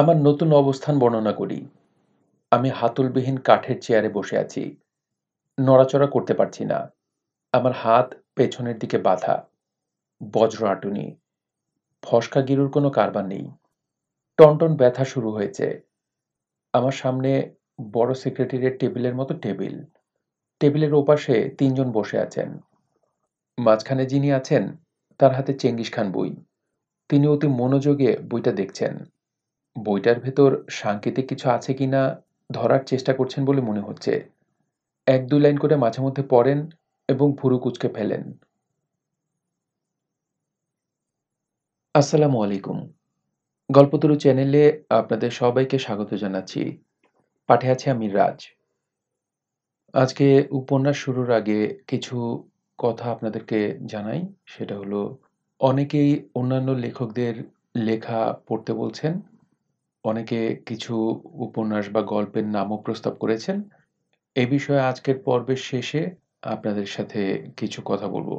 আমার নতুন অবস্থান বর্ণনা করি আমি হাতলবিহীন কাঠের চেয়ারে বসে আছি নড়াচড়া করতে পারছি না আমার হাত পেছনের দিকে বাধা বজ্র আটুনি ফসকা গিরুর কোনো কারবার নেই টনটন ব্যথা শুরু হয়েছে আমার সামনে বড় সেক্রেটারিয়ের টেবিলের মতো টেবিল টেবিলের ওপাশে তিনজন বসে আছেন মাঝখানে যিনি আছেন তার হাতে চেঙ্গিস খান বই তিনি অতি মনোযোগে বইটা দেখছেন বইটার ভেতর সাংকেতিক কিছু আছে কি না ধরার চেষ্টা করছেন বলে মনে হচ্ছে এক দুই লাইন করে মাঝে মধ্যে পড়েন এবং ভুরু কুচকে ফেলেন আসসালামু আলাইকুম গল্পতরু চ্যানেলে আপনাদের সবাইকে স্বাগত জানাচ্ছি পাঠে আছে আমি রাজ আজকে উপন্যাস শুরুর আগে কিছু কথা আপনাদেরকে জানাই সেটা হলো অনেকেই অন্যান্য লেখকদের লেখা পড়তে বলছেন অনেকে কিছু উপন্যাস বা গল্পের নামও প্রস্তাব করেছেন। এ বিষয়ে আজকের পর্বের শেষে আপনাদের সাথে কিছু কথা বলবো।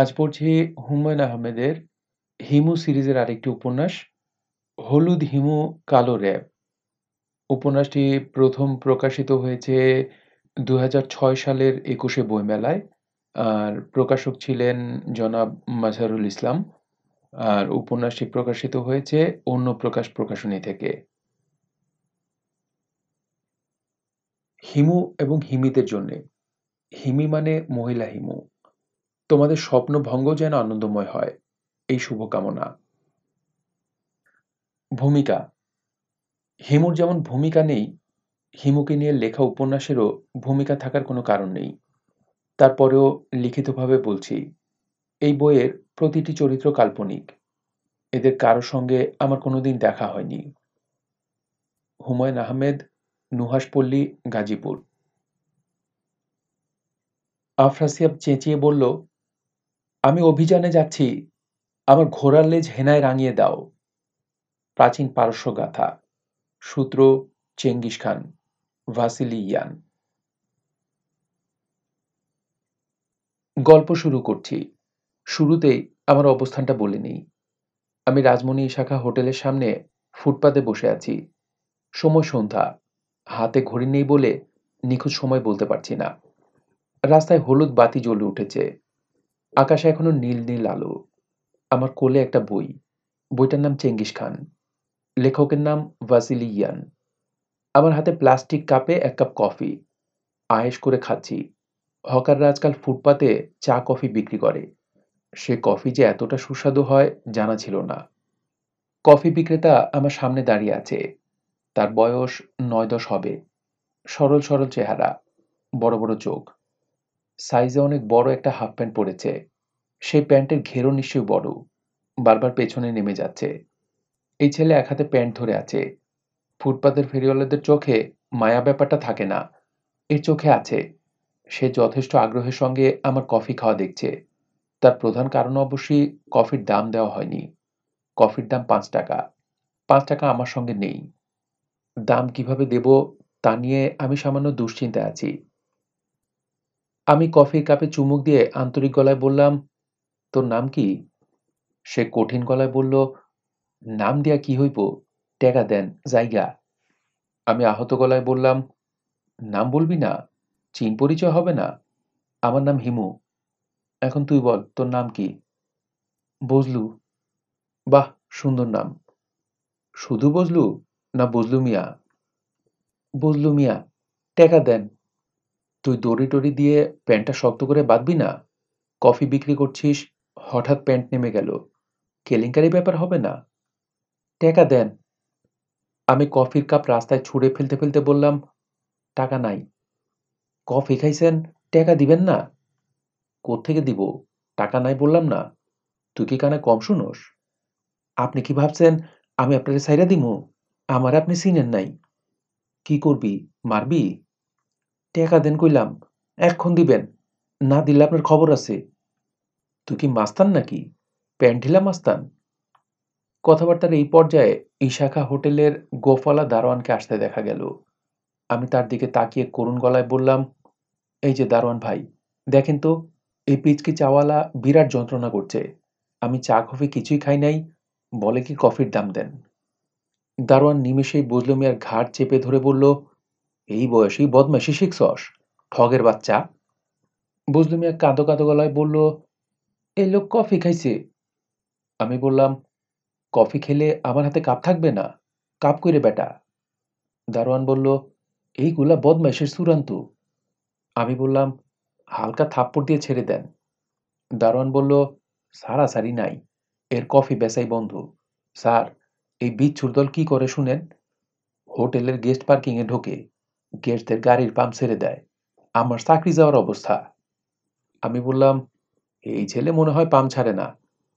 আজ পড়ছি হুমায়ূন আহমেদের হিমু সিরিজের আরেকটি উপন্যাস হলুদ হিমু কালো র‍্যাব। উপন্যাসটি প্রথম প্রকাশিত হয়েছে দু সালের একুশে বইমেলায় আর প্রকাশক ছিলেন জনাব মাজারুল ইসলাম। আর উপন্যাসটি প্রকাশিত হয়েছে অন্য প্রকাশ প্রকাশনী থেকে হিমু এবং হিমিদের জন্য হিমি মানে মহিলা হিমু তোমাদের স্বপ্ন ভঙ্গ যেন আনন্দময় হয় এই শুভকামনা ভূমিকা হিমুর যেমন ভূমিকা নেই হিমুকে নিয়ে লেখা উপন্যাসেরও ভূমিকা থাকার কোনো কারণ নেই তারপরেও লিখিতভাবে বলছি এই বইয়ের প্রতিটি চরিত্র কাল্পনিক এদের কারো সঙ্গে আমার কোনোদিন দেখা হয়নি হুমায়ুন আহমেদ নুহাসপল্লী গাজীপুর আফরাসিয়াব চেঁচিয়ে বলল আমি অভিযানে যাচ্ছি আমার ঘোড়ার লেজ হেনায় রাঙিয়ে দাও প্রাচীন পারস্য গাথা সূত্র চেঙ্গিস খান ভাসিলি ইয়ান গল্প শুরু করছি শুরুতেই আমার অবস্থানটা বলে নিই আমি রাজমণি শাখা হোটেলের সামনে ফুটপাতে বসে আছি সময় সন্ধ্যা হাতে ঘড়ি নেই বলে নিখুঁত সময় বলতে পারছি না রাস্তায় হলুদ বাতি জ্বলে উঠেছে আকাশে এখনো নীল নীল আলো আমার কোলে একটা বই বইটার নাম চেঙ্গিস খান লেখকের নাম ভাসিলি ইয়ান আমার হাতে প্লাস্টিক কাপে এক কাপ কফি আয়েস করে খাচ্ছি হকাররা আজকাল ফুটপাতে চা কফি বিক্রি করে সে কফি যে এতটা সুস্বাদু হয় জানা ছিল না কফি বিক্রেতা আমার সামনে দাঁড়িয়ে আছে তার বয়স নয় দশ হবে সরল সরল চেহারা বড় বড় চোখ সাইজে অনেক বড় একটা হাফ প্যান্ট পরেছে সেই প্যান্টের ঘেরও নিশ্চয়ই বড় বারবার পেছনে নেমে যাচ্ছে এই ছেলে এক হাতে প্যান্ট ধরে আছে ফুটপাতের ফেরিওয়ালাদের চোখে মায়া ব্যাপারটা থাকে না এর চোখে আছে সে যথেষ্ট আগ্রহের সঙ্গে আমার কফি খাওয়া দেখছে তার প্রধান কারণ অবশ্যই কফির দাম দেওয়া হয়নি কফির দাম পাঁচ টাকা পাঁচ টাকা আমার সঙ্গে নেই দাম কিভাবে দেব তা নিয়ে আমি সামান্য দুশ্চিন্তায় আছি আমি কফির কাপে চুমুক দিয়ে আন্তরিক গলায় বললাম তোর নাম কি সে কঠিন গলায় বলল নাম দেয়া কি হইব টেকা দেন জায়গা আমি আহত গলায় বললাম নাম বলবি না চিন পরিচয় হবে না আমার নাম হিমু এখন তুই বল তোর নাম কি বজলু বাহ সুন্দর নাম শুধু বজলু না বজলু মিয়া বজলু মিয়া টেকা দেন তুই দড়ি টড়ি দিয়ে প্যান্টটা শক্ত করে বাঁধবি না কফি বিক্রি করছিস হঠাৎ প্যান্ট নেমে গেল কেলেঙ্কারি ব্যাপার হবে না টেকা দেন আমি কফির কাপ রাস্তায় ছুঁড়ে ফেলতে ফেলতে বললাম টাকা নাই কফি খাইছেন টেকা দিবেন না কোত্থেকে দিব টাকা নাই বললাম না তুই কি কানে কম শুনোস আপনি কি ভাবছেন আমি আপনাকে সাইরা দিব আমার আপনি চিনেন নাই কি করবি মারবি টাকা দেন কইলাম এখন দিবেন না দিলে আপনার খবর আছে তুই কি মাস্তান নাকি প্যান্টিলা মাস্তান কথাবার্তার এই পর্যায়ে ইশাখা হোটেলের গোফালা দারোয়ানকে আসতে দেখা গেল আমি তার দিকে তাকিয়ে করুণ গলায় বললাম এই যে দারোয়ান ভাই দেখেন তো এই পিচকি চাওয়ালা বিরাট যন্ত্রণা করছে আমি চা কফি কিছুই খাই নাই বলে কি কফির দাম দেন দারোয়ান নিমেষেই বুঝল মিয়ার ঘাড় চেপে ধরে বলল এই বয়সেই বদমাসি সস ঠগের বাচ্চা বুঝলু মিয়া কাঁদো কাঁদো গলায় বলল এই লোক কফি খাইছে আমি বললাম কফি খেলে আমার হাতে কাপ থাকবে না কাপ করে বেটা দারোয়ান বলল এইগুলা বদমাসের চূড়ান্ত আমি বললাম হালকা থাপ্পড় দিয়ে ছেড়ে দেন দারোয়ান বলল সারি নাই এর কফি বেসাই বন্ধু স্যার এই বিচ্ছুর দল কি করে শুনেন হোটেলের গেস্ট পার্কিংয়ে ঢোকে গেস্টদের গাড়ির পাম্প ছেড়ে দেয় আমার চাকরি যাওয়ার অবস্থা আমি বললাম এই ছেলে মনে হয় পাম্প ছাড়ে না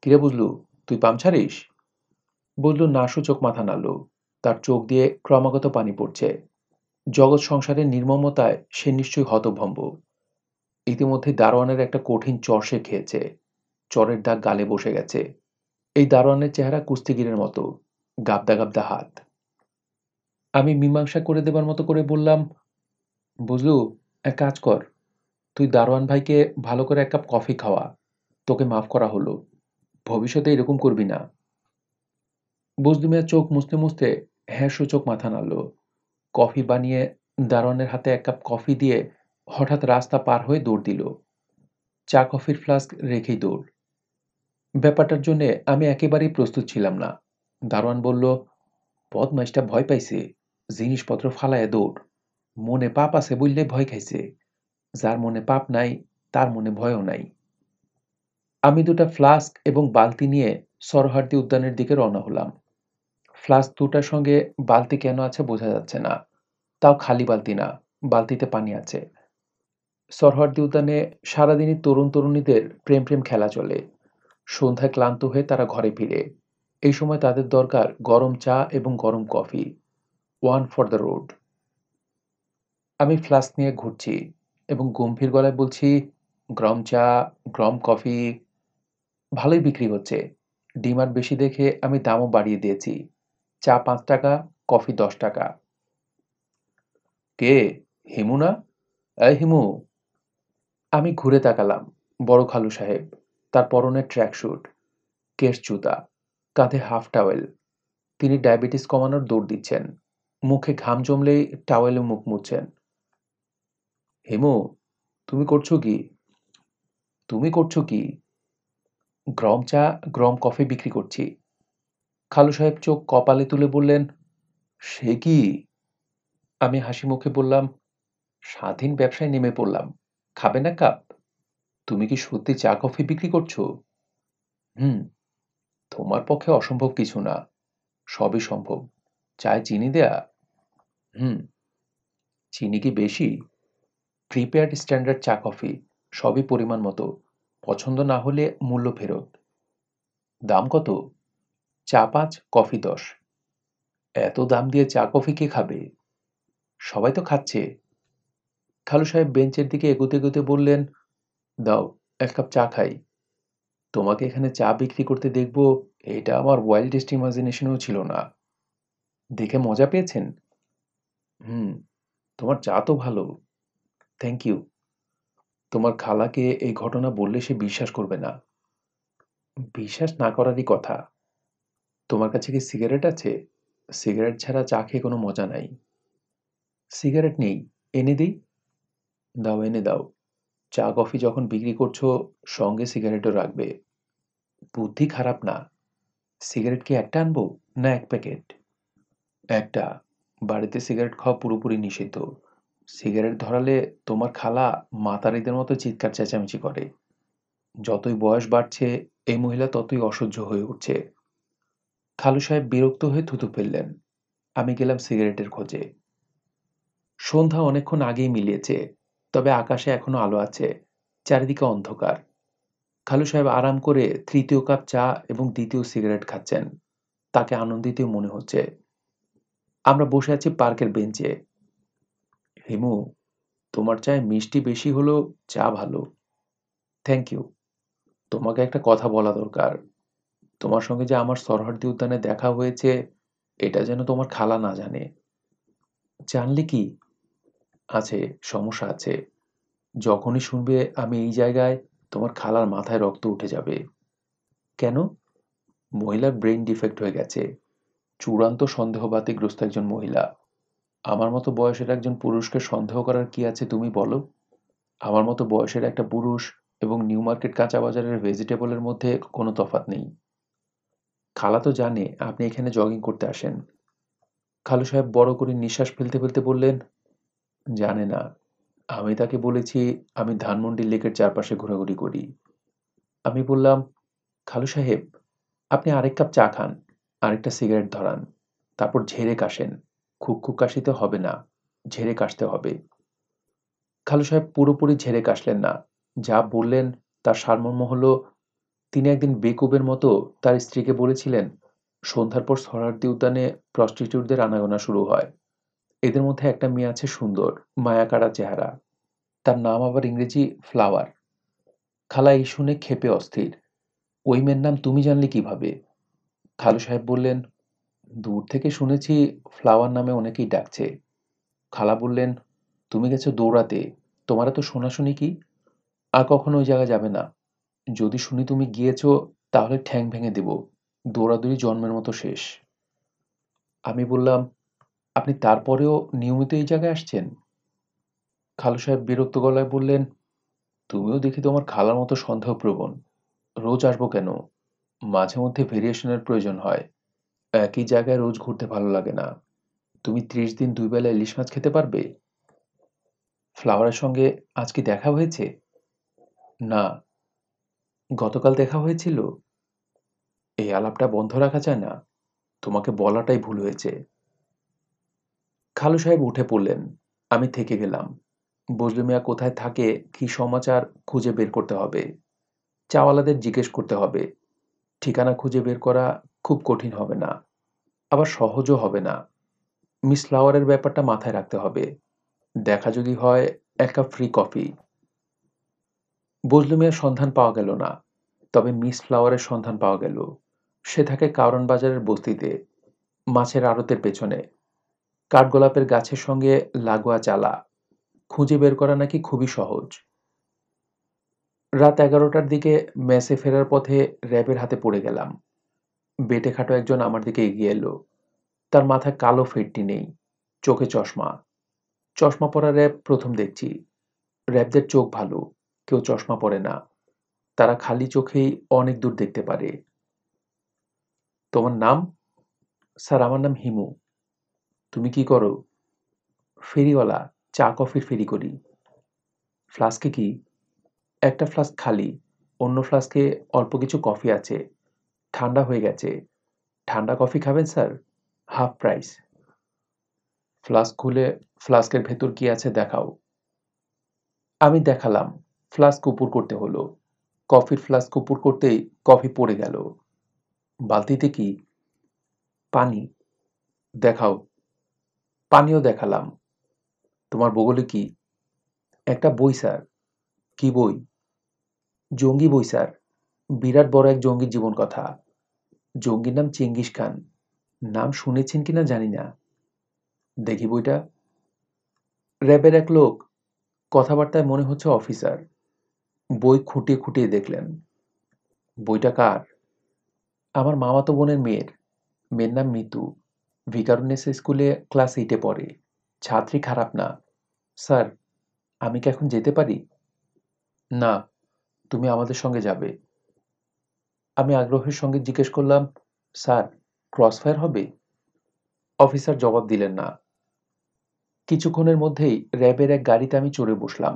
কিরে বুঝলু তুই পাম্প ছাড়িস বললু না সূচক মাথা নাড়ল তার চোখ দিয়ে ক্রমাগত পানি পড়ছে জগৎ সংসারের নির্মমতায় সে নিশ্চয়ই হতভম্ব ইতিমধ্যে দারোয়ানের একটা কঠিন চর সে খেয়েছে চরের দাগ গালে বসে গেছে এই দারোয়ানের চেহারা কুস্তিগিরের মতো গাবদা গাবদা হাত আমি মীমাংসা করে দেবার মতো করে বললাম বুঝলু এক কাজ কর তুই দারোয়ান ভাইকে ভালো করে এক কাপ কফি খাওয়া তোকে মাফ করা হলো ভবিষ্যতে এরকম করবি না বজলু মিয়া চোখ মুছতে মুছতে হ্যাঁ সূচক মাথা নাড়ল কফি বানিয়ে দারোয়ানের হাতে এক কাপ কফি দিয়ে হঠাৎ রাস্তা পার হয়ে দৌড় দিল চা কফির ফ্লাস্ক রেখেই দৌড় ব্যাপারটার জন্যে আমি একেবারেই প্রস্তুত ছিলাম না দারোয়ান বলল বদমাইশটা ভয় পাইছে জিনিসপত্র ফালায় দৌড় মনে পাপ আছে বললে ভয় খাইছে যার মনে পাপ নাই তার মনে ভয়ও নাই আমি দুটা ফ্লাস্ক এবং বালতি নিয়ে সরহার্দি উদ্যানের দিকে রওনা হলাম ফ্লাস্ক দুটার সঙ্গে বালতি কেন আছে বোঝা যাচ্ছে না তাও খালি বালতি না বালতিতে পানি আছে সরহারদি উদ্যানে সারাদিনই তরুণ তরুণীদের প্রেম প্রেম খেলা চলে সন্ধ্যায় ক্লান্ত হয়ে তারা ঘরে ফিরে এই সময় তাদের দরকার গরম চা এবং গরম coffee one for the road আমি ফ্লাস্ক নিয়ে ঘুরছি এবং গম্ভীর গলায় বলছি গরম চা গরম কফি ভালোই বিক্রি হচ্ছে ডিমান্ড বেশি দেখে আমি দামও বাড়িয়ে দিয়েছি চা পাঁচ টাকা কফি দশ টাকা কে হিমু না এই হিমু আমি ঘুরে তাকালাম বড় খালু সাহেব তার পরনে ট্র্যাকস্যুট কেশ জুতা কাঁধে হাফ টাওয়েল তিনি ডায়াবেটিস কমানোর দৌড় দিচ্ছেন মুখে ঘাম জমলেই টাওয়েলে মুখ মুছছেন হেমু তুমি করছো কি তুমি করছো কি গ্রম চা গরম কফি বিক্রি করছি খালু সাহেব চোখ কপালে তুলে বললেন সে কি আমি হাসি মুখে বললাম স্বাধীন ব্যবসায় নেমে পড়লাম খাবে না কাপ তুমি কি সত্যি চা কফি বিক্রি করছো হুম তোমার পক্ষে অসম্ভব কিছু না সবই সম্ভব চায় চিনি দেয়া হুম চিনি কি বেশি প্রিপেয়ার্ড স্ট্যান্ডার্ড চা কফি সবই পরিমাণ মতো পছন্দ না হলে মূল্য ফেরত দাম কত চা পাঁচ কফি দশ এত দাম দিয়ে চা কফি কে খাবে সবাই তো খাচ্ছে খালু সাহেব বেঞ্চের দিকে এগুতে এগুতে বললেন দাও এক কাপ চা খাই তোমাকে এখানে চা বিক্রি করতে দেখব এটা আমার ওয়াইল্ডেস্ট ইমাজিনেশনেও ছিল না দেখে মজা পেয়েছেন হুম তোমার চা তো ভালো থ্যাংক ইউ তোমার খালাকে এই ঘটনা বললে সে বিশ্বাস করবে না বিশ্বাস না করারই কথা তোমার কাছে কি সিগারেট আছে সিগারেট ছাড়া চা খেয়ে কোনো মজা নাই সিগারেট নেই এনে দিই দাও এনে দাও চা কফি যখন বিক্রি করছো সঙ্গে সিগারেটও রাখবে বুদ্ধি খারাপ না সিগারেট কি একটা আনবো না এক প্যাকেট একটা বাড়িতে সিগারেট খাওয়া পুরোপুরি নিষিদ্ধ সিগারেট ধরালে তোমার খালা মাতারিদের মতো চিৎকার চেঁচামেচি করে যতই বয়স বাড়ছে এই মহিলা ততই অসহ্য হয়ে উঠছে খালু সাহেব বিরক্ত হয়ে থুতু ফেললেন আমি গেলাম সিগারেটের খোঁজে সন্ধ্যা অনেকক্ষণ আগেই মিলিয়েছে তবে আকাশে এখনো আলো আছে চারিদিকে অন্ধকার খালু সাহেব আরাম করে তৃতীয় কাপ চা এবং দ্বিতীয় সিগারেট খাচ্ছেন তাকে আনন্দিত মনে হচ্ছে আমরা বসে আছি পার্কের বেঞ্চে হিমু তোমার চায় মিষ্টি বেশি হলো চা ভালো থ্যাংক ইউ তোমাকে একটা কথা বলা দরকার তোমার সঙ্গে যে আমার সরহর্দি উদ্যানে দেখা হয়েছে এটা যেন তোমার খালা না জানে জানলে কি আছে সমস্যা আছে যখনই শুনবে আমি এই জায়গায় তোমার খালার মাথায় রক্ত উঠে যাবে কেন মহিলার ব্রেন ডিফেক্ট হয়ে গেছে চূড়ান্ত সন্দেহবাতিগ্রস্ত একজন মহিলা আমার মতো বয়সের একজন পুরুষকে সন্দেহ করার কি আছে তুমি বলো আমার মতো বয়সের একটা পুরুষ এবং নিউ মার্কেট কাঁচা বাজারের ভেজিটেবলের মধ্যে কোনো তফাত নেই খালা তো জানে আপনি এখানে জগিং করতে আসেন খালু সাহেব বড় করে নিঃশ্বাস ফেলতে ফেলতে বললেন জানে না আমি তাকে বলেছি আমি ধানমন্ডি লেকের চারপাশে ঘোরাঘুরি করি আমি বললাম খালু সাহেব আপনি আরেক কাপ চা খান আরেকটা সিগারেট ধরান তারপর ঝেড়ে কাশেন খুব খুব কাশিতে হবে না ঝেড়ে কাশতে হবে খালু সাহেব পুরোপুরি ঝেড়ে কাশলেন না যা বললেন তার সারমর্ম হল তিনি একদিন বেকুবের মতো তার স্ত্রীকে বলেছিলেন সন্ধ্যার পর সরার্দি উদ্যানে প্রস্টিটিউটদের আনাগোনা শুরু হয় এদের মধ্যে একটা মেয়ে আছে সুন্দর মায়াকাড়া চেহারা তার নাম আবার ইংরেজি ফ্লাওয়ার খালা এই শুনে ক্ষেপে অস্থির ওই মেয়ের নাম তুমি জানলে কিভাবে খালু সাহেব বললেন দূর থেকে শুনেছি ফ্লাওয়ার নামে অনেকেই ডাকছে খালা বললেন তুমি গেছো দৌড়াতে তোমারা তো শোনাশুনি কি আর কখনো ওই জায়গায় যাবে না যদি শুনি তুমি গিয়েছো তাহলে ঠ্যাং ভেঙে দেব দৌড়াদৌড়ি জন্মের মতো শেষ আমি বললাম আপনি তারপরেও নিয়মিত এই জায়গায় আসছেন খালু সাহেব বিরক্ত গলায় বললেন তুমিও দেখি তোমার খালার মতো সন্দেহপ্রবণ রোজ আসবো কেন মাঝে মধ্যে ভেরিয়েশনের প্রয়োজন হয় একই জায়গায় রোজ ঘুরতে ভালো লাগে না তুমি ত্রিশ দিন দুই বেলা ইলিশ মাছ খেতে পারবে ফ্লাওয়ারের সঙ্গে আজ কি দেখা হয়েছে না গতকাল দেখা হয়েছিল এই আলাপটা বন্ধ রাখা যায় না তোমাকে বলাটাই ভুল হয়েছে খালু সাহেব উঠে পড়লেন আমি থেকে গেলাম বজলু মিয়া কোথায় থাকে কি সমাচার খুঁজে বের করতে হবে চাওয়ালাদের জিজ্ঞেস করতে হবে ঠিকানা খুঁজে বের করা খুব কঠিন হবে না আবার সহজও হবে না মিস ফ্লাওয়ারের ব্যাপারটা মাথায় রাখতে হবে দেখা যদি হয় এক কাপ ফ্রি কফি বজলু মিয়ার সন্ধান পাওয়া গেল না তবে মিস ফ্লাওয়ারের সন্ধান পাওয়া গেল সে থাকে কারণ বাজারের বস্তিতে মাছের আড়তের পেছনে কাঠগোলাপের গাছের সঙ্গে লাগোয়া চালা খুঁজে বের করা নাকি খুবই সহজ রাত এগারোটার দিকে মেসে ফেরার পথে র্যাবের হাতে পড়ে গেলাম বেটে খাটো একজন আমার দিকে এগিয়ে এলো তার মাথা কালো ফেটটি নেই চোখে চশমা চশমা পরা র্যাব প্রথম দেখছি র্যাবদের চোখ ভালো কেউ চশমা পরে না তারা খালি চোখেই অনেক দূর দেখতে পারে তোমার নাম স্যার আমার নাম হিমু তুমি কি করো ফেরিওয়ালা চা কফির ফেরি করি ফ্লাস্কে কি একটা ফ্লাস্ক খালি অন্য ফ্লাস্কে অল্প কিছু কফি আছে ঠান্ডা হয়ে গেছে ঠান্ডা কফি খাবেন স্যার হাফ প্রাইস ফ্লাস্ক খুলে ফ্লাস্কের ভেতর কি আছে দেখাও আমি দেখালাম ফ্লাস্ক উপর করতে হলো কফির ফ্লাস্ক উপর করতেই কফি পড়ে গেল বালতিতে কি পানি দেখাও পানীয় দেখালাম তোমার বগলে কি একটা বই স্যার কি বই জঙ্গি বই স্যার বিরাট বড় এক জঙ্গির জীবন কথা জঙ্গির নাম চেঙ্গিস খান নাম শুনেছেন কি না জানি না দেখি বইটা র্যাবের এক লোক কথাবার্তায় মনে হচ্ছে অফিসার বই খুঁটিয়ে খুঁটিয়ে দেখলেন বইটা কার আমার মামাতো বোনের মেয়ের মেয়ের নাম মিতু ভিকারুনেস স্কুলে ক্লাস এইটে পড়ে ছাত্রী খারাপ না স্যার আমি কি এখন যেতে পারি না তুমি আমাদের সঙ্গে যাবে আমি আগ্রহের সঙ্গে জিজ্ঞেস করলাম স্যার ক্রসফায়ার হবে অফিসার জবাব দিলেন না কিছুক্ষণের মধ্যেই র্যাবের এক গাড়িতে আমি চড়ে বসলাম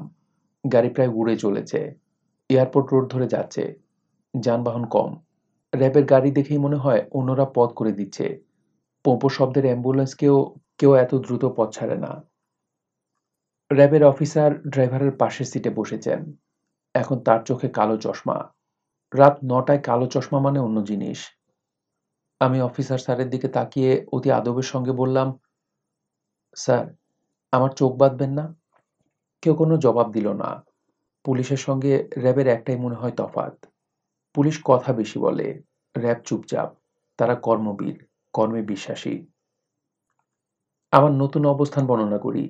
গাড়ি প্রায় উড়ে চলেছে এয়ারপোর্ট রোড ধরে যাচ্ছে যানবাহন কম র্যাবের গাড়ি দেখেই মনে হয় অন্যরা পথ করে দিচ্ছে পোপো শব্দের অ্যাম্বুলেন্সকেও কেউ এত দ্রুত পথ ছাড়ে না র্যাবের অফিসার ড্রাইভারের পাশের সিটে বসেছেন এখন তার চোখে কালো চশমা রাত নটায় কালো চশমা মানে অন্য জিনিস আমি অফিসার স্যারের দিকে তাকিয়ে অতি আদবের সঙ্গে বললাম স্যার আমার চোখ বাঁধবেন না কেউ কোনো জবাব দিল না পুলিশের সঙ্গে র্যাবের একটাই মনে হয় তফাত পুলিশ কথা বেশি বলে র্যাব চুপচাপ তারা কর্মবীর কর্মে বিশ্বাসী আমার নতুন অবস্থান বর্ণনা করি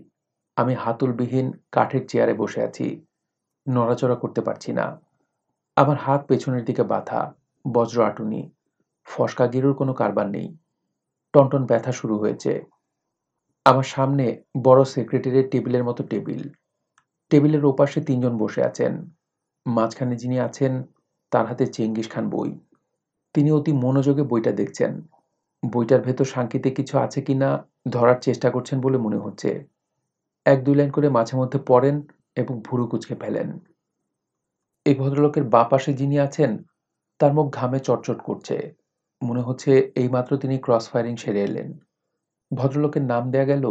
আমি হাতলবিহীন কাঠের চেয়ারে বসে আছি নড়াচড়া করতে পারছি না আমার হাত পেছনের দিকে বাঁধা বজ্র আটুনি ফসকা গিরুর কোনো কারবার নেই টনটন ব্যথা শুরু হয়েছে আমার সামনে বড় সেক্রেটারির টেবিলের মতো টেবিল টেবিলের ওপাশে তিনজন বসে আছেন মাঝখানে যিনি আছেন তার হাতে চেঙ্গিস খান বই তিনি অতি মনোযোগে বইটা দেখছেন বইটার ভেতর সাংকেতিক কিছু আছে কি না ধরার চেষ্টা করছেন বলে মনে হচ্ছে এক দুই লাইন করে মাঝে মধ্যে পড়েন এবং ভুরু কুচকে ফেলেন এই ভদ্রলোকের বা পাশে যিনি আছেন তার মুখ ঘামে চটচট করছে মনে হচ্ছে এইমাত্র তিনি ক্রস ফায়ারিং সেরে এলেন ভদ্রলোকের নাম দেয়া গেল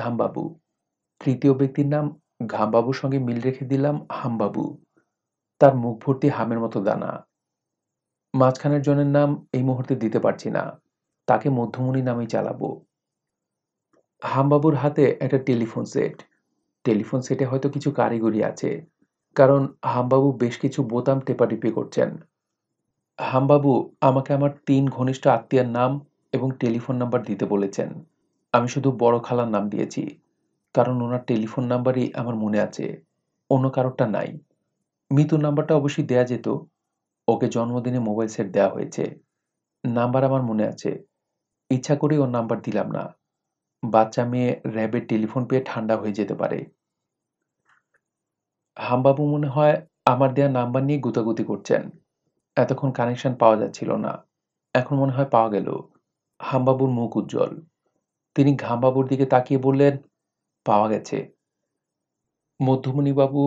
ঘামবাবু তৃতীয় ব্যক্তির নাম ঘামবাবুর সঙ্গে মিল রেখে দিলাম হামবাবু তার মুখ ভর্তি হামের মতো দানা মাঝখানের জনের নাম এই মুহূর্তে দিতে পারছি না তাকে মধ্যমণি নামেই চালাবো হামবাবুর হাতে একটা টেলিফোন সেট টেলিফোন সেটে হয়তো কিছু কারিগরি আছে কারণ হামবাবু বেশ কিছু বোতাম টেপাটিপি করছেন হামবাবু আমাকে আমার তিন ঘনিষ্ঠ আত্মীয়ার নাম এবং টেলিফোন নাম্বার দিতে বলেছেন আমি শুধু বড় খালার নাম দিয়েছি কারণ ওনার টেলিফোন নাম্বারই আমার মনে আছে অন্য কারোরটা নাই মৃত্যুর নাম্বারটা অবশ্যই দেয়া যেত ওকে জন্মদিনে মোবাইল সেট দেওয়া হয়েছে নাম্বার আমার মনে আছে ইচ্ছা করে ওর নাম্বার দিলাম না বাচ্চা মেয়ে র্যাবের টেলিফোন পেয়ে ঠান্ডা হয়ে যেতে পারে হামবাবু মনে হয় আমার দেয়া নাম্বার নিয়ে গুতাগুতি করছেন এতক্ষণ কানেকশন পাওয়া যাচ্ছিল না এখন মনে হয় পাওয়া গেল হামবাবুর মুখ উজ্জ্বল তিনি ঘামবাবুর দিকে তাকিয়ে বললেন পাওয়া গেছে মধ্যমণিবাবু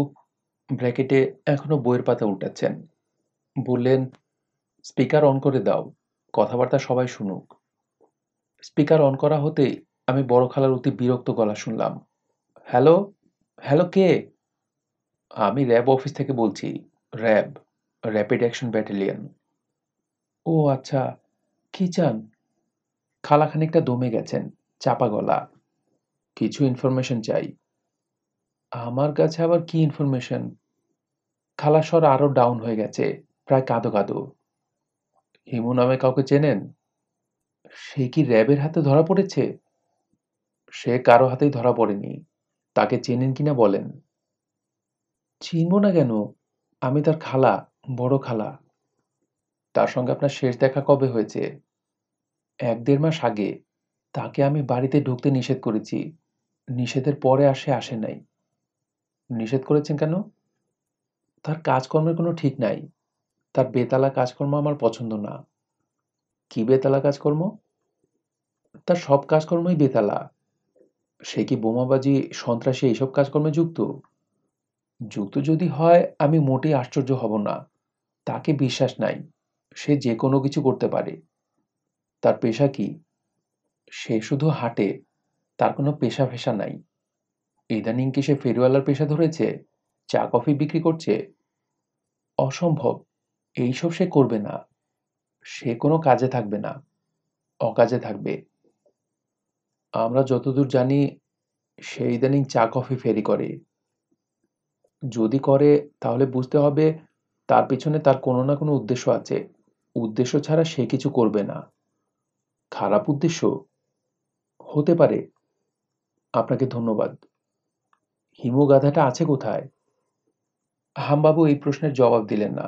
ব্র্যাকেটে এখনো বইয়ের পাতা উল্টাচ্ছেন বললেন স্পিকার অন করে দাও কথাবার্তা সবাই শুনুক স্পিকার অন করা হতে আমি বড় খালার অতি বিরক্ত গলা শুনলাম হ্যালো হ্যালো কে আমি র্যাব অফিস থেকে বলছি র্যাব র্যাপিড অ্যাকশন ব্যাটালিয়ান ও আচ্ছা কি চান খালা খানিকটা দমে গেছেন চাপা গলা কিছু ইনফরমেশন চাই আমার কাছে আবার কি ইনফরমেশন খালা স্বর আরও ডাউন হয়ে গেছে প্রায় কাঁদো কাঁদো হিমু নামে কাউকে চেনেন সে কি র্যাবের হাতে ধরা পড়েছে সে কারো হাতেই ধরা পড়েনি তাকে চেনেন কিনা বলেন চিনব না কেন আমি তার খালা বড় খালা তার সঙ্গে আপনার শেষ দেখা কবে হয়েছে এক দেড় মাস আগে তাকে আমি বাড়িতে ঢুকতে নিষেধ করেছি নিষেধের পরে আসে আসে নাই নিষেধ করেছেন কেন তার কাজকর্মের কোনো ঠিক নাই তার বেতালা কাজকর্ম আমার পছন্দ না কি বেতালা কাজকর্ম তার সব কাজকর্মই বেতালা সে কি বোমাবাজি সন্ত্রাসী এইসব কাজকর্মে যুক্ত যুক্ত যদি হয় আমি মোটেই আশ্চর্য হব না তাকে বিশ্বাস নাই সে যে কোনো কিছু করতে পারে তার পেশা কি সে শুধু হাঁটে তার কোনো পেশা ফেশা নাই ইদানিং কি সে ফেরিওয়ালার পেশা ধরেছে চা কফি বিক্রি করছে অসম্ভব এইসব সে করবে না সে কোনো কাজে থাকবে না অকাজে থাকবে আমরা যতদূর জানি সে ইদানিং চা কফি ফেরি করে যদি করে তাহলে বুঝতে হবে তার পিছনে তার কোনো না কোনো উদ্দেশ্য আছে উদ্দেশ্য ছাড়া সে কিছু করবে না খারাপ উদ্দেশ্য হতে পারে আপনাকে ধন্যবাদ হিমু গাধাটা আছে কোথায় হামবাবু এই প্রশ্নের জবাব দিলেন না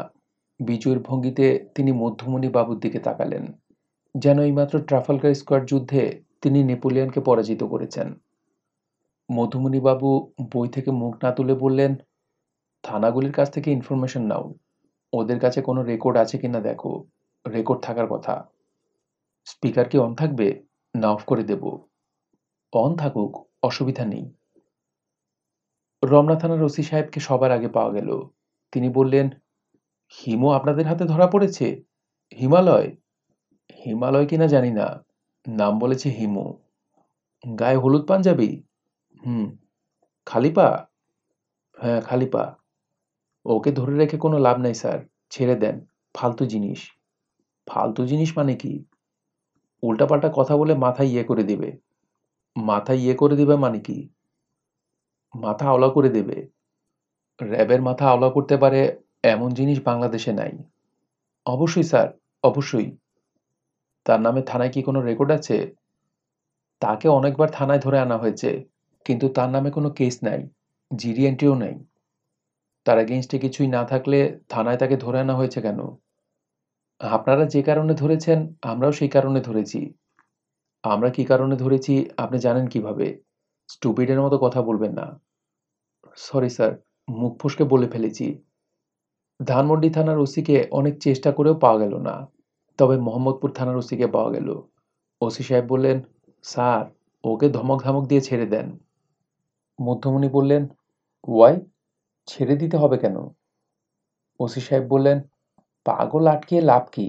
বিজয়ের ভঙ্গিতে তিনি মধ্যমণি বাবুর দিকে তাকালেন যেন এইমাত্র ট্রাফালকার স্কোয়ার যুদ্ধে তিনি নেপোলিয়নকে পরাজিত করেছেন মধুমণিবাবু বই থেকে মুখ না তুলে বললেন থানাগুলির কাছ থেকে ইনফরমেশন নাও ওদের কাছে কোনো রেকর্ড আছে কিনা দেখো রেকর্ড থাকার কথা স্পিকার কি অন থাকবে না অফ করে দেব অন থাকুক অসুবিধা নেই রমনা থানার ওসি সাহেবকে সবার আগে পাওয়া গেল তিনি বললেন হিমু আপনাদের হাতে ধরা পড়েছে হিমালয় হিমালয় কিনা জানি না নাম বলেছে হিমু গায়ে হলুদ পাঞ্জাবি হুম খালি পা হ্যাঁ খালি পা ওকে ধরে রেখে কোনো লাভ নাই স্যার ছেড়ে দেন ফালতু জিনিস ফালতু জিনিস মানে কি উল্টাপাল্টা কথা বলে মাথা ইয়ে করে দেবে মাথা ইয়ে করে দেবে মানে কি মাথা আওলা করে দেবে র্যাবের মাথা আওলা করতে পারে এমন জিনিস বাংলাদেশে নাই অবশ্যই স্যার অবশ্যই তার নামে থানায় কি কোনো রেকর্ড আছে তাকে অনেকবার থানায় ধরে আনা হয়েছে কিন্তু তার নামে কোনো কেস নাই জিডি এন্ট্রিও নাই তার এগেনস্টে কিছুই না থাকলে থানায় তাকে ধরে আনা হয়েছে কেন আপনারা যে কারণে ধরেছেন আমরাও সেই কারণে ধরেছি আমরা কি কারণে ধরেছি আপনি জানেন কিভাবে স্টুপিডের মতো কথা বলবেন না সরি স্যার মুখ ফুসকে বলে ফেলেছি ধানমন্ডি থানার ওসিকে অনেক চেষ্টা করেও পাওয়া গেল না তবে মোহাম্মদপুর থানার ওসিকে পাওয়া গেল ওসি সাহেব বললেন স্যার ওকে ধমক ধমক দিয়ে ছেড়ে দেন মধ্যমণি বললেন ওয়াই ছেড়ে দিতে হবে কেন ওসি সাহেব বললেন পাগল আটকিয়ে লাভ কি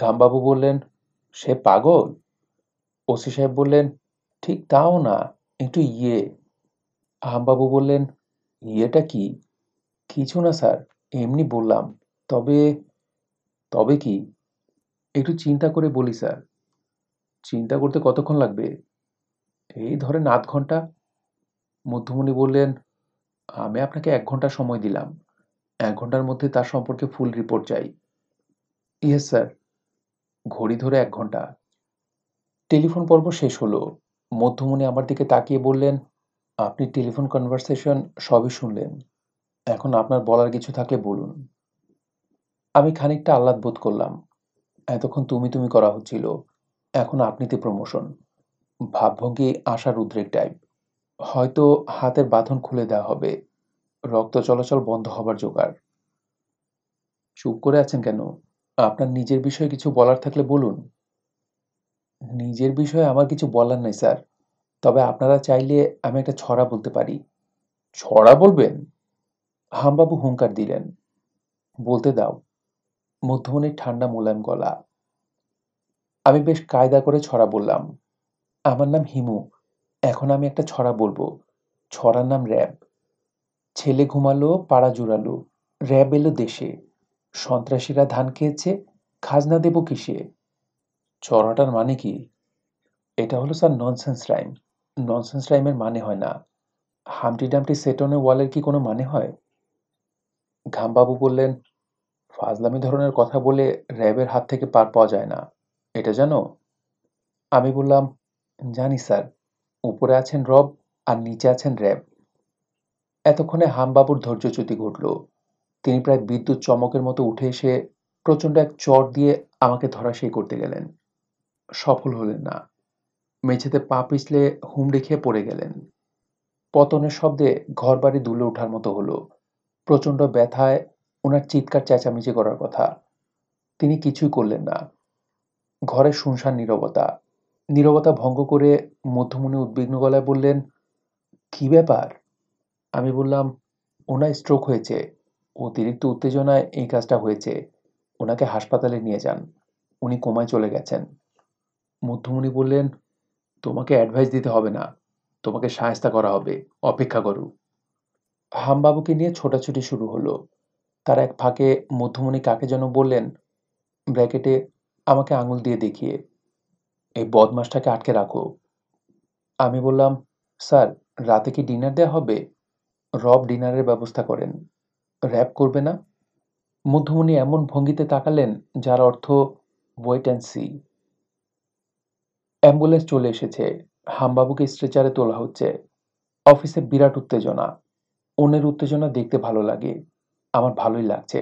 গামবাবু বললেন সে পাগল ওসি সাহেব বললেন ঠিক তাও না একটু ইয়ে আহমবাবু বললেন ইয়েটা কি কিছু না স্যার এমনি বললাম তবে তবে কি একটু চিন্তা করে বলি স্যার চিন্তা করতে কতক্ষণ লাগবে এই ধরেন আধ ঘন্টা মধ্যমণি বললেন আমি আপনাকে এক ঘন্টা সময় দিলাম এক ঘন্টার মধ্যে তার সম্পর্কে ফুল রিপোর্ট চাই ইয়েস স্যার ঘড়ি ধরে এক ঘন্টা টেলিফোন পর্ব শেষ হলো মধ্যমণি আমার দিকে তাকিয়ে বললেন আপনি টেলিফোন কনভারসেশন সবই শুনলেন এখন আপনার বলার কিছু থাকলে বলুন আমি খানিকটা আহ্লাদ বোধ করলাম এতক্ষণ তুমি তুমি করা হচ্ছিল এখন আপনিতে প্রমোশন ভাবভঙ্গি আশার উদ্রেক টাইপ হয়তো হাতের বাঁধন খুলে দেওয়া হবে রক্ত চলাচল বন্ধ হবার জোগাড় চুপ করে আছেন কেন আপনার নিজের বিষয়ে কিছু বলার থাকলে বলুন নিজের বিষয়ে আমার কিছু বলার নাই স্যার তবে আপনারা চাইলে আমি একটা ছড়া বলতে পারি ছড়া বলবেন হামবাবু হুঙ্কার দিলেন বলতে দাও মধ্যমণির ঠান্ডা মোলায়েম গলা আমি বেশ কায়দা করে ছড়া বললাম আমার নাম হিমু এখন আমি একটা ছড়া বলবো ছড়ার নাম র্যাব ছেলে ঘুমালো পাড়া জুড়ালো র্যাব এলো দেশে সন্ত্রাসীরা ধান খেয়েছে খাজনা দেব কিসে ছড়াটার মানে কি এটা হলো স্যার ননসেন্স রাইম ননসেন্স রাইমের মানে হয় না হামটি ডামটি সেটনে ওয়ালের কি কোনো মানে হয় ঘামবাবু বললেন ফাজলামি ধরনের কথা বলে র‍্যাবের হাত থেকে পার পাওয়া যায় না এটা জানো আমি বললাম জানি স্যার উপরে আছেন রব আর নিচে আছেন র্যাব এতক্ষণে হামবাবুর ধৈর্যচ্যুতি ঘটল তিনি প্রায় বিদ্যুৎ চমকের মতো উঠে এসে প্রচণ্ড এক চট দিয়ে আমাকে সেই করতে গেলেন সফল হলেন না মেঝেতে পা পিছলে হুমড়ি খেয়ে পড়ে গেলেন পতনের শব্দে ঘরবাড়ি দুলে ওঠার মতো হলো প্রচণ্ড ব্যথায় ওনার চিৎকার চেঁচামেচি করার কথা তিনি কিছুই করলেন না ঘরে শুনশান নীরবতা নীরবতা ভঙ্গ করে মধ্যমণি উদ্বিগ্ন গলায় বললেন কি ব্যাপার আমি বললাম ওনার স্ট্রোক হয়েছে অতিরিক্ত উত্তেজনায় এই কাজটা হয়েছে ওনাকে হাসপাতালে নিয়ে যান উনি কোমায় চলে গেছেন মধ্যমণি বললেন তোমাকে অ্যাডভাইস দিতে হবে না তোমাকে সায়স্তা করা হবে অপেক্ষা করো হামবাবুকে নিয়ে ছোটাছুটি শুরু হলো তার এক ফাঁকে মধ্যমণি কাকে যেন বললেন ব্র্যাকেটে আমাকে আঙুল দিয়ে দেখিয়ে এই বদমাসটাকে আটকে রাখো আমি বললাম স্যার রাতে কি ডিনার দেওয়া হবে রব ডিনারের ব্যবস্থা করেন র্যাপ করবে না মধ্যমণি এমন ভঙ্গিতে তাকালেন যার অর্থ ওয়েট অ্যান্ড সি অ্যাম্বুলেন্স চলে এসেছে হামবাবুকে স্ট্রেচারে তোলা হচ্ছে অফিসে বিরাট উত্তেজনা অন্যের উত্তেজনা দেখতে ভালো লাগে আমার ভালোই লাগছে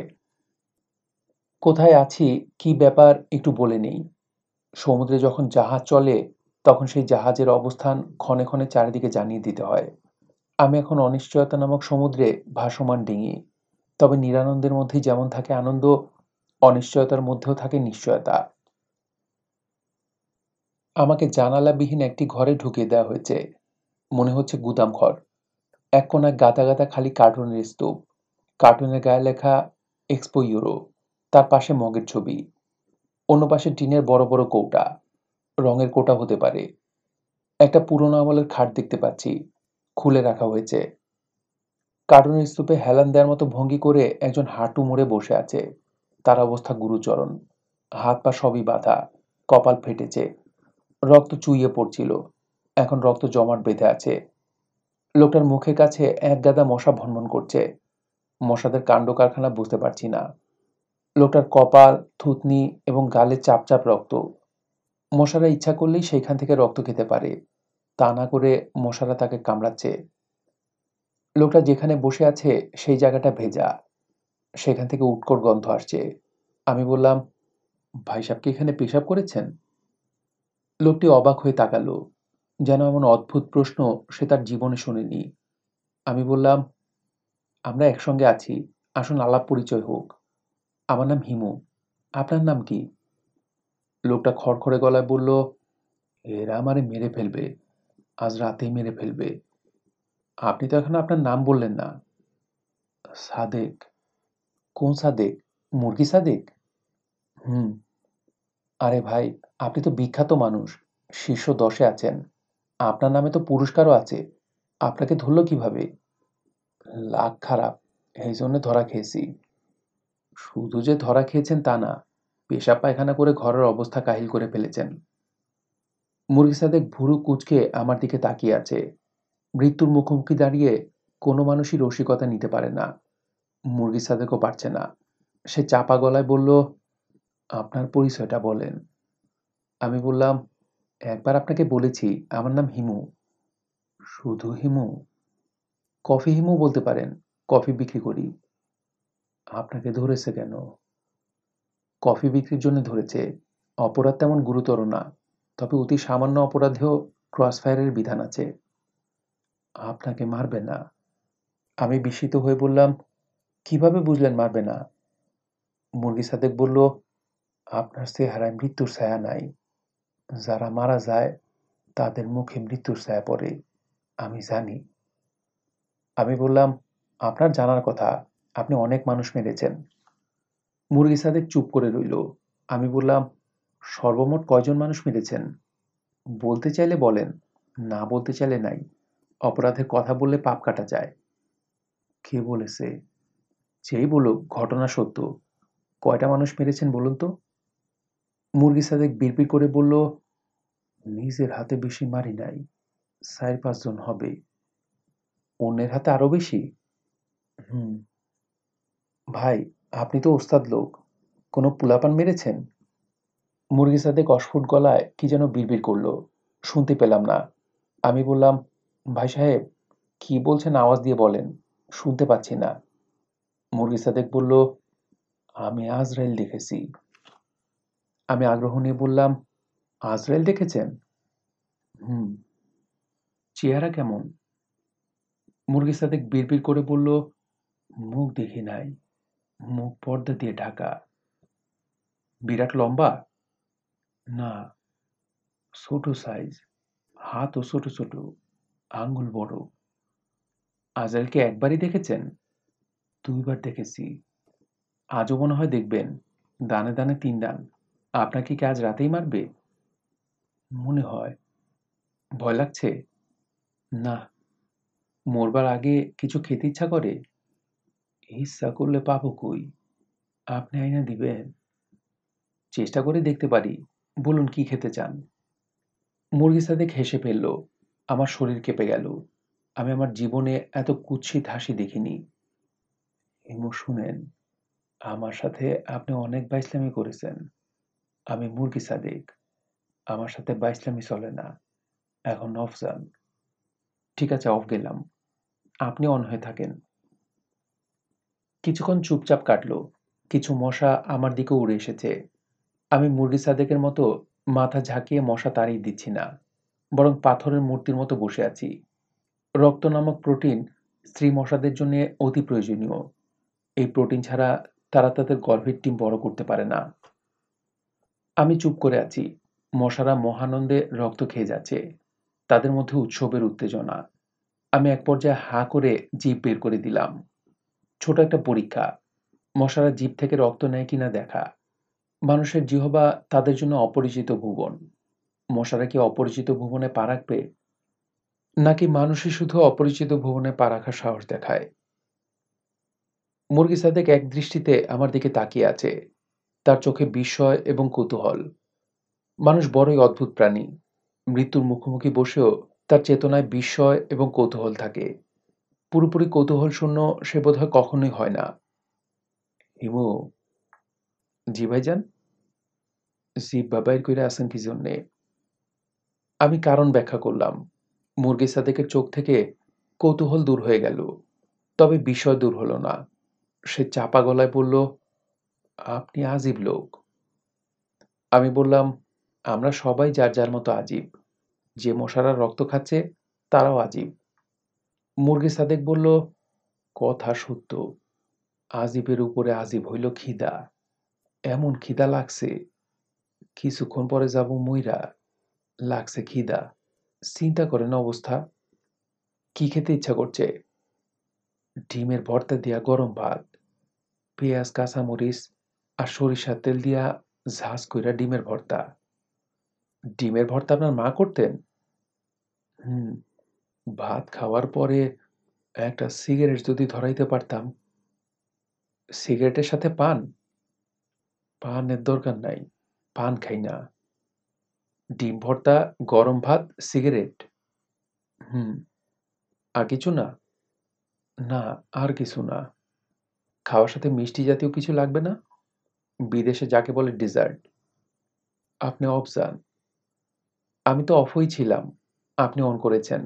কোথায় আছি কি ব্যাপার একটু বলে নেই সমুদ্রে যখন জাহাজ চলে তখন সেই জাহাজের অবস্থান ক্ষণে ক্ষণে চারিদিকে জানিয়ে দিতে হয় আমি এখন অনিশ্চয়তা নামক সমুদ্রে ভাসমান ডিঙি তবে নিরানন্দের মধ্যেই যেমন থাকে আনন্দ অনিশ্চয়তার মধ্যেও থাকে নিশ্চয়তা আমাকে জানালাবিহীন একটি ঘরে ঢুকিয়ে দেওয়া হয়েছে মনে হচ্ছে গুদাম ঘর এক কোনা গাদা গাদা খালি কার্টুনের স্তূপ কার্টুনের গায়ে লেখা এক্সপো ইউরো তার পাশে মগের ছবি অন্য পাশে টিনের বড় বড় কৌটা রঙের কোটা হতে পারে একটা পুরনো আমলের খাট দেখতে পাচ্ছি খুলে রাখা হয়েছে কার্টুনের স্তূপে হেলান দেওয়ার মতো ভঙ্গি করে একজন হাঁটু মুড়ে বসে আছে তার অবস্থা গুরুচরণ হাত পা সবই বাঁধা কপাল ফেটেছে রক্ত চুইয়ে পড়ছিল এখন রক্ত জমাট বেঁধে আছে লোকটার মুখের কাছে এক গাদা মশা ভনভন করছে মশাদের কাণ্ড কারখানা বুঝতে পারছি না লোকটার কপাল থুতনি এবং গালে চাপ চাপ রক্ত মশারা ইচ্ছা করলেই সেইখান থেকে রক্ত খেতে পারে তা না করে মশারা তাকে কামড়াচ্ছে লোকটা যেখানে বসে আছে সেই জায়গাটা ভেজা সেখান থেকে উটকোট গন্ধ আসছে আমি বললাম ভাই সাহেব কি এখানে পেশাব করেছেন লোকটি অবাক হয়ে তাকালো যেন এমন অদ্ভুত প্রশ্ন সে তার জীবনে শুনেনি আমি বললাম আমরা একসঙ্গে আছি আসুন আলাপ পরিচয় হোক আমার নাম হিমু আপনার নাম কি লোকটা খড়খড়ে গলায় বলল এরা আমারে মেরে ফেলবে আজ রাতেই মেরে ফেলবে আপনি তো এখন আপনার নাম বললেন না সাদেক কোন সাদেক মুরগি সাদেক হুম আরে ভাই আপনি তো বিখ্যাত মানুষ শীর্ষ দশে আছেন আপনার নামে তো পুরস্কারও আছে আপনাকে ধরল কিভাবে লাগ খারাপ এই জন্য ধরা খেয়েছি শুধু যে ধরা খেয়েছেন তা না পেশা পায়খানা করে ঘরের অবস্থা কাহিল করে ফেলেছেন মুরগি সাদেক ভুরু কুচকে আমার দিকে তাকিয়ে আছে মৃত্যুর মুখোমুখি দাঁড়িয়ে কোনো মানুষই রসিকতা নিতে পারে না মুরগি সাদেকও পারছে না সে চাপা গলায় বলল আপনার পরিচয়টা বলেন আমি বললাম একবার আপনাকে বলেছি আমার নাম হিমু শুধু হিমু কফি হিমও বলতে পারেন কফি বিক্রি করি আপনাকে ধরেছে কেন কফি বিক্রির জন্য ধরেছে অপরাধ তেমন গুরুতর না তবে অতি সামান্য অপরাধেও ক্রসফায়ারের বিধান আছে আপনাকে মারবে না আমি বিস্মিত হয়ে বললাম কিভাবে বুঝলেন মারবে না মুরগি সাদেক বলল আপনার চেহারায় মৃত্যুর ছায়া নাই যারা মারা যায় তাদের মুখে মৃত্যুর ছায়া পড়ে আমি জানি আমি বললাম আপনার জানার কথা আপনি অনেক মানুষ মেরেছেন মুরগি সাদেক চুপ করে রইল আমি বললাম সর্বমোট কয়জন মানুষ মেরেছেন বলতে চাইলে বলেন না বলতে চাইলে নাই অপরাধের কথা বললে পাপ কাটা যায় কে বলেছে যেই বলুক ঘটনা সত্য কয়টা মানুষ মেরেছেন বলুন তো মুরগি সাদেক বিড়বিড় করে বলল নিজের হাতে বেশি মারি নাই চার পাঁচজন হবে অন্যের হাতে আরো বেশি হুম ভাই আপনি তো ওস্তাদ লোক কোনো পুলাপান মেরেছেন মুরগি সাদেক কসফুট গলায় কি যেন বিড়বিড় করলো শুনতে পেলাম না আমি বললাম ভাই সাহেব কি বলছেন আওয়াজ দিয়ে বলেন শুনতে পাচ্ছি না মুরগি সাদেক বলল আমি আজরাইল দেখেছি আমি আগ্রহ নিয়ে বললাম আজরাইল দেখেছেন হুম চেহারা কেমন মুরগি সাদেক বিড় করে বলল মুখ দেখি নাই মুখ পর্দা দিয়ে ঢাকা বিরাট লম্বা না ছোট সাইজ হাতও ছোট ছোট আঙ্গুল বড় আজালকে একবারই দেখেছেন দুইবার দেখেছি আজও মনে হয় দেখবেন দানে দানে তিন দান আপনাকে কি আজ রাতেই মারবে মনে হয় ভয় লাগছে না মরবার আগে কিছু খেতে ইচ্ছা করে ইচ্ছা করলে পাব কই আপনি আইনা দিবেন চেষ্টা করে দেখতে পারি বলুন কি খেতে চান মুরগি সাদেক হেসে ফেলল আমার শরীর কেঁপে গেল আমি আমার জীবনে এত কুৎসিত হাসি দেখিনি হিমু শুনেন আমার সাথে আপনি অনেক বাইসলামি করেছেন আমি মুরগি সাদেক আমার সাথে বাইসলামি চলে না এখন অফ যান ঠিক আছে অফ গেলাম আপনি অন হয়ে থাকেন কিছুক্ষণ চুপচাপ কাটল কিছু মশা আমার দিকে উড়ে এসেছে আমি মুরগি সাদেকের মতো মাথা ঝাঁকিয়ে মশা তাড়িয়ে দিচ্ছি না বরং পাথরের মূর্তির মতো বসে আছি রক্ত নামক প্রোটিন স্ত্রী মশাদের জন্য অতি প্রয়োজনীয় এই প্রোটিন ছাড়া তারা তাদের গর্ভের টিম বড় করতে পারে না আমি চুপ করে আছি মশারা মহানন্দে রক্ত খেয়ে যাচ্ছে তাদের মধ্যে উৎসবের উত্তেজনা আমি এক পর্যায়ে হা করে জিভ বের করে দিলাম ছোট একটা পরীক্ষা মশারা জিভ থেকে রক্ত নেয় কিনা দেখা মানুষের জিহবা তাদের জন্য অপরিচিত ভুবন মশারা কি অপরিচিত ভুবনে পা রাখবে নাকি মানুষই শুধু অপরিচিত ভুবনে পা রাখার সাহস দেখায় মুরগি সাদেক এক দৃষ্টিতে আমার দিকে তাকিয়ে আছে তার চোখে বিস্ময় এবং কৌতূহল মানুষ বড়ই অদ্ভুত প্রাণী মৃত্যুর মুখোমুখি বসেও তার চেতনায় বিস্ময় এবং কৌতূহল থাকে পুরোপুরি কৌতূহল শূন্য সে হয় কখনোই হয় না হিমু জি ভাইজান জি বাবাই কইরা আছেন কি জন্যে আমি কারণ ব্যাখ্যা করলাম মুরগি সাদেকের চোখ থেকে কৌতূহল দূর হয়ে গেল তবে বিষয় দূর হলো না সে চাপা গলায় বলল আপনি আজীব লোক আমি বললাম আমরা সবাই যার যার মতো আজীব যে মশারা রক্ত খাচ্ছে তারাও আজীব মুরগি সাদেক বলল কথা সত্য আজিবের উপরে আজিব হইল খিদা এমন খিদা লাগছে কিছুক্ষণ পরে যাব মইরা লাগছে খিদা চিন্তা করেন অবস্থা কি খেতে ইচ্ছা করছে ডিমের ভর্তা দিয়া গরম ভাত পেঁয়াজ কাঁচামরিচ আর সরিষার তেল দিয়া ঝাঁস কইরা ডিমের ভর্তা ডিমের ভর্তা আপনার মা করতেন হুম। ভাত খাওয়ার পরে একটা সিগারেট যদি ধরাইতে পারতাম সিগারেটের সাথে পান? পানের দরকার নাই। পান খাই না। ডিম ভর্তা, গরম ভাত, সিগারেট। হুম। আর কিছু না? না, আর কিছু না। খাওয়ার সাথে মিষ্টি জাতীয় কিছু লাগবে না? বিদেশে যাকে বলে ডিজার্ট আপনি অফ যান। আমি তো অফই ছিলাম। আপনি অন করেছেন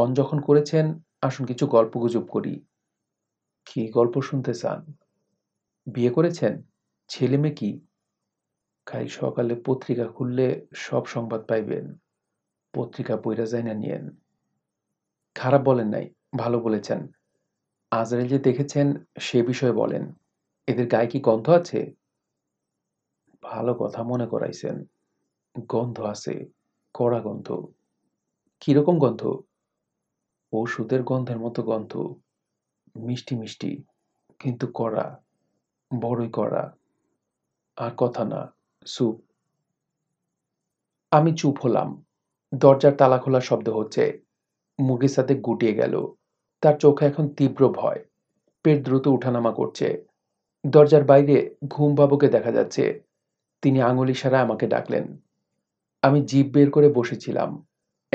অন যখন করেছেন আসুন কিছু গল্প গুজব করি কি গল্প শুনতে চান বিয়ে করেছেন ছেলে মেয়ে কি কাল সকালে পত্রিকা খুললে সব সংবাদ পাইবেন পত্রিকা বইরা যায় না নিয়েন খারাপ বলেন নাই ভালো বলেছেন আজরাইল যে দেখেছেন সে বিষয়ে বলেন এদের গায়ে কি গন্ধ আছে ভালো কথা মনে করাইছেন গন্ধ আছে কড়া গন্ধ কিরকম গন্ধ ওষুধের গন্ধের মতো গন্ধ মিষ্টি মিষ্টি কিন্তু কড়া বড়ই কড়া আর কথা না সুপ আমি চুপ হলাম দরজার তালা খোলা শব্দ হচ্ছে মুরগির সাথে গুটিয়ে গেল তার চোখে এখন তীব্র ভয় পেট দ্রুত উঠানামা করছে দরজার বাইরে ঘুম বাবুকে দেখা যাচ্ছে তিনি আঙুলি সারা আমাকে ডাকলেন আমি জিভ বের করে বসেছিলাম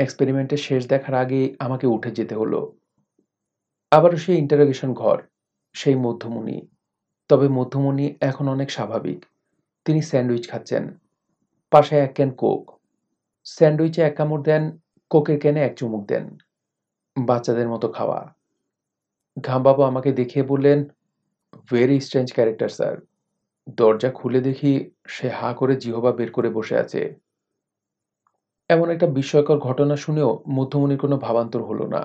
এক্সপেরিমেন্টের শেষ দেখার আগেই আমাকে উঠে যেতে হলো আবারও সেই ইন্টারোগেশন ঘর সেই মধ্যমণি তবে মধ্যমণি এখন অনেক স্বাভাবিক তিনি স্যান্ডউইচ খাচ্ছেন পাশে এক ক্যান কোক স্যান্ডউইচে এক কামড় দেন কোকের ক্যানে এক চুমুক দেন বাচ্চাদের মতো খাওয়া ঘামবাবু আমাকে দেখিয়ে বললেন ভেরি স্ট্রেঞ্জ ক্যারেক্টার স্যার দরজা খুলে দেখি সে হা করে জিহবা বের করে বসে আছে এমন একটা বিস্ময়কর ঘটনা শুনেও মধ্যমণির কোনো ভাবান্তর হলো না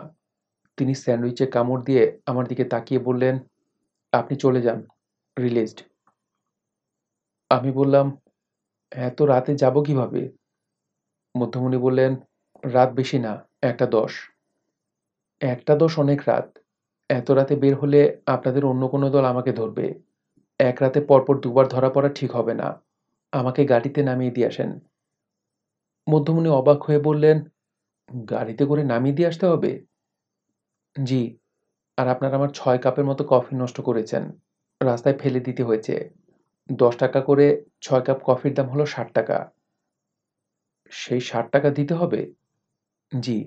তিনি স্যান্ডউইচে কামড় দিয়ে আমার দিকে তাকিয়ে বললেন আপনি চলে যান রিলিজড আমি বললাম এত রাতে যাব কিভাবে মধ্যমণি বললেন রাত বেশি না একটা দশ একটা দশ অনেক রাত এত রাতে বের হলে আপনাদের অন্য কোনো দল আমাকে ধরবে এক রাতে পরপর দুবার ধরা পড়া ঠিক হবে না আমাকে গাড়িতে নামিয়ে দিয়ে আসেন মধ্যমণি অবাক হয়ে বললেন গাড়িতে করে নামিয়ে দিয়ে আসতে হবে জি আর আপনারা আমার ছয় কাপের মতো কফি নষ্ট করেছেন রাস্তায় ফেলে দিতে হয়েছে দশ টাকা করে ছয় কাপ কফির দাম হলো ষাট টাকা সেই ষাট টাকা দিতে হবে জি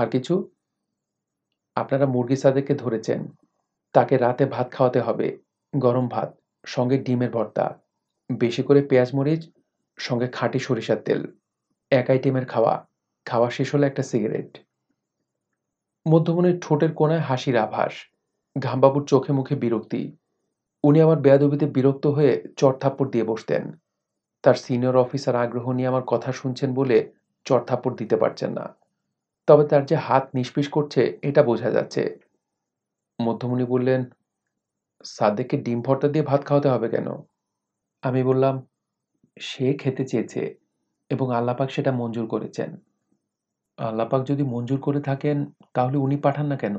আর কিছু আপনারা মুরগি সাদেককে ধরেছেন তাকে রাতে ভাত খাওয়াতে হবে গরম ভাত সঙ্গে ডিমের ভর্তা বেশি করে পেঁয়াজ মরিচ সঙ্গে খাঁটি সরিষার তেল এক আইটেমের খাওয়া খাওয়া শেষ হলে একটা সিগারেট মধ্যমণির ঠোঁটের কোনায় হাসির আভাস ঘামবাবুর চোখে মুখে বিরক্তি উনি আমার বেয়াদবিতে বিরক্ত হয়ে চড়থাপ্পড় দিয়ে বসতেন তার সিনিয়র অফিসার আগ্রহ নিয়ে আমার কথা শুনছেন বলে চড়থাপ্পড় দিতে পারছেন না তবে তার যে হাত নিষ্পিস করছে এটা বোঝা যাচ্ছে মধ্যমণি বললেন সাদেককে ডিম ভর্তা দিয়ে ভাত খাওয়াতে হবে কেন আমি বললাম সে খেতে চেয়েছে এবং আল্লাপাক সেটা মঞ্জুর করেছেন আল্লাপাক যদি মঞ্জুর করে থাকেন তাহলে উনি পাঠান না কেন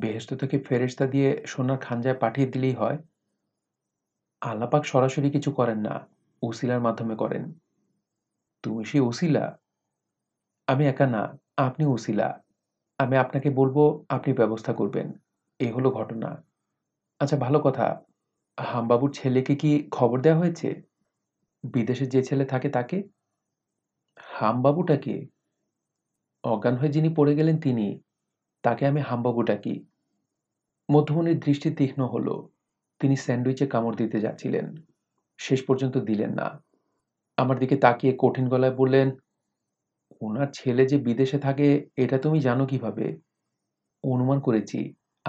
বেহেস্ত থেকে ফেরেস্তা দিয়ে সোনার খাঞ্জায় পাঠিয়ে দিলেই হয় আল্লাপাক সরাসরি কিছু করেন না ওসিলার মাধ্যমে করেন তুমি সে ওসিলা আমি একা না আপনি ওসিলা আমি আপনাকে বলবো আপনি ব্যবস্থা করবেন এ হলো ঘটনা আচ্ছা ভালো কথা হামবাবুর ছেলেকে কি খবর দেওয়া হয়েছে বিদেশে যে ছেলে থাকে তাকে হামবাবুটাকে অজ্ঞান হয়ে যিনি পড়ে গেলেন তিনি তাকে আমি হামবাবু ডাকি মধ্যমণির দৃষ্টি তীক্ষ্ণ হল তিনি স্যান্ডউইচে কামড় দিতে যাচ্ছিলেন শেষ পর্যন্ত দিলেন না আমার দিকে তাকিয়ে কঠিন গলায় বললেন ওনার ছেলে যে বিদেশে থাকে এটা তুমি জানো কিভাবে অনুমান করেছি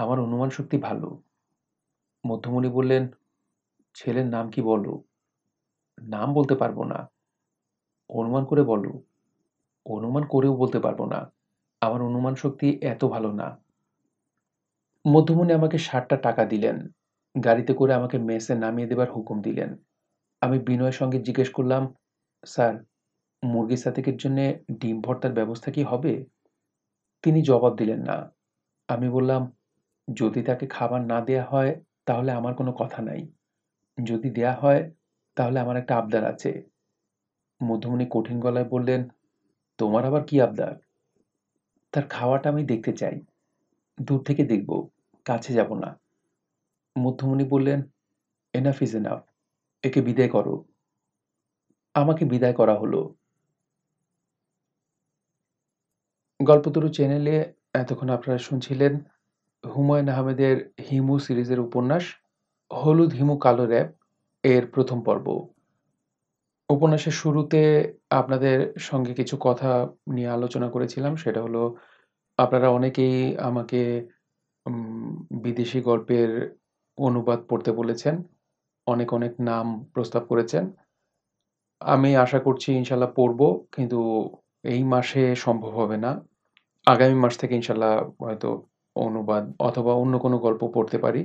আমার অনুমান শক্তি ভালো মধ্যমণি বললেন ছেলের নাম কি বলো নাম বলতে পারবো না অনুমান করে বলো অনুমান করেও বলতে পারবো না আমার অনুমান শক্তি এত ভালো না মধ্যমণি আমাকে ষাটটা টাকা দিলেন গাড়িতে করে আমাকে মেসে নামিয়ে দেবার হুকুম দিলেন আমি বিনয়ের সঙ্গে জিজ্ঞেস করলাম স্যার মুরগি সাতেকের জন্য ডিম ভর্তার ব্যবস্থা কি হবে তিনি জবাব দিলেন না আমি বললাম যদি তাকে খাবার না দেয়া হয় তাহলে আমার কোনো কথা নাই যদি দেয়া হয় তাহলে আমার একটা আবদার আছে মধ্যমণি কঠিন গলায় বললেন তোমার আবার কি আবদার তার খাওয়াটা আমি দেখতে চাই দূর থেকে দেখব কাছে যাব না মধ্যমণি বললেন এনাফ ইজ এনাফ একে বিদায় করো আমাকে বিদায় করা হলো গল্পতরু চ্যানেলে এতক্ষণ আপনারা শুনছিলেন হুমায়ুন আহমেদের হিমু সিরিজের উপন্যাস হলুদ হিমু কালো র‍্যাব এর প্রথম পর্ব উপন্যাসের শুরুতে আপনাদের সঙ্গে কিছু কথা নিয়ে আলোচনা করেছিলাম সেটা হলো আপনারা অনেকেই আমাকে বিদেশি গল্পের অনুবাদ পড়তে বলেছেন অনেক অনেক নাম প্রস্তাব করেছেন আমি আশা করছি ইনশাল্লাহ পড়ব কিন্তু এই মাসে সম্ভব হবে না আগামী মাস থেকে ইনশাল্লাহ হয়তো অনুবাদ অথবা অন্য কোনো গল্প পড়তে পারি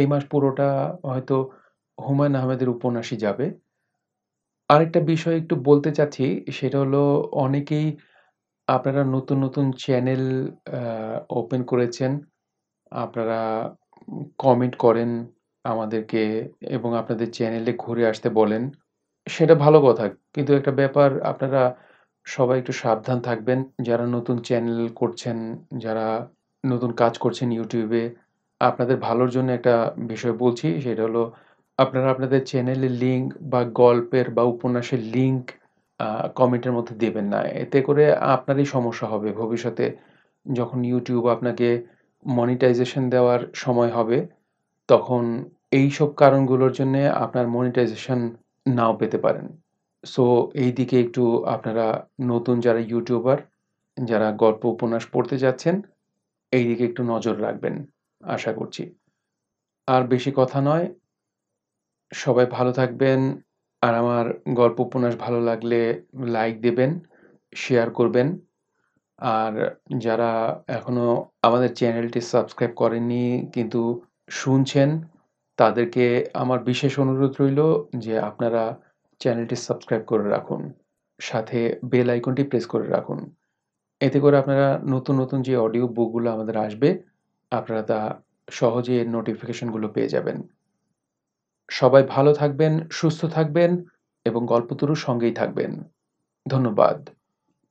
এই মাস পুরোটা হয়তো হুমায়ুন আহমেদের উপন্যাসই যাবে আরেকটা বিষয় একটু বলতে চাচ্ছি সেটা হলো অনেকেই আপনারা নতুন নতুন চ্যানেল ওপেন করেছেন আপনারা কমেন্ট করেন আমাদেরকে এবং আপনাদের চ্যানেলে ঘুরে আসতে বলেন সেটা ভালো কথা কিন্তু একটা ব্যাপার আপনারা সবাই একটু সাবধান থাকবেন যারা নতুন চ্যানেল করছেন যারা নতুন কাজ করছেন ইউটিউবে আপনাদের ভালোর জন্য একটা বিষয় বলছি সেটা হলো আপনারা আপনাদের চ্যানেলের লিঙ্ক বা গল্পের বা উপন্যাসের লিঙ্ক কমেন্টের মধ্যে দেবেন না এতে করে আপনারই সমস্যা হবে ভবিষ্যতে যখন ইউটিউব আপনাকে মনিটাইজেশন দেওয়ার সময় হবে তখন এই সব কারণগুলোর জন্যে আপনার মনিটাইজেশন নাও পেতে পারেন সো এই দিকে একটু আপনারা নতুন যারা ইউটিউবার যারা গল্প উপন্যাস পড়তে যাচ্ছেন এই দিকে একটু নজর রাখবেন আশা করছি আর বেশি কথা নয় সবাই ভালো থাকবেন আর আমার গল্প উপন্যাস ভালো লাগলে লাইক দেবেন শেয়ার করবেন আর যারা এখনও আমাদের চ্যানেলটি সাবস্ক্রাইব করেননি কিন্তু শুনছেন তাদেরকে আমার বিশেষ অনুরোধ রইল যে আপনারা চ্যানেলটি সাবস্ক্রাইব করে রাখুন সাথে বেল আইকনটি প্রেস করে রাখুন এতে করে আপনারা নতুন নতুন যে অডিও বুকগুলো আমাদের আসবে আপনারা তা সহজে নোটিফিকেশনগুলো পেয়ে যাবেন সবাই ভালো থাকবেন সুস্থ থাকবেন এবং গল্পতরুর সঙ্গেই থাকবেন ধন্যবাদ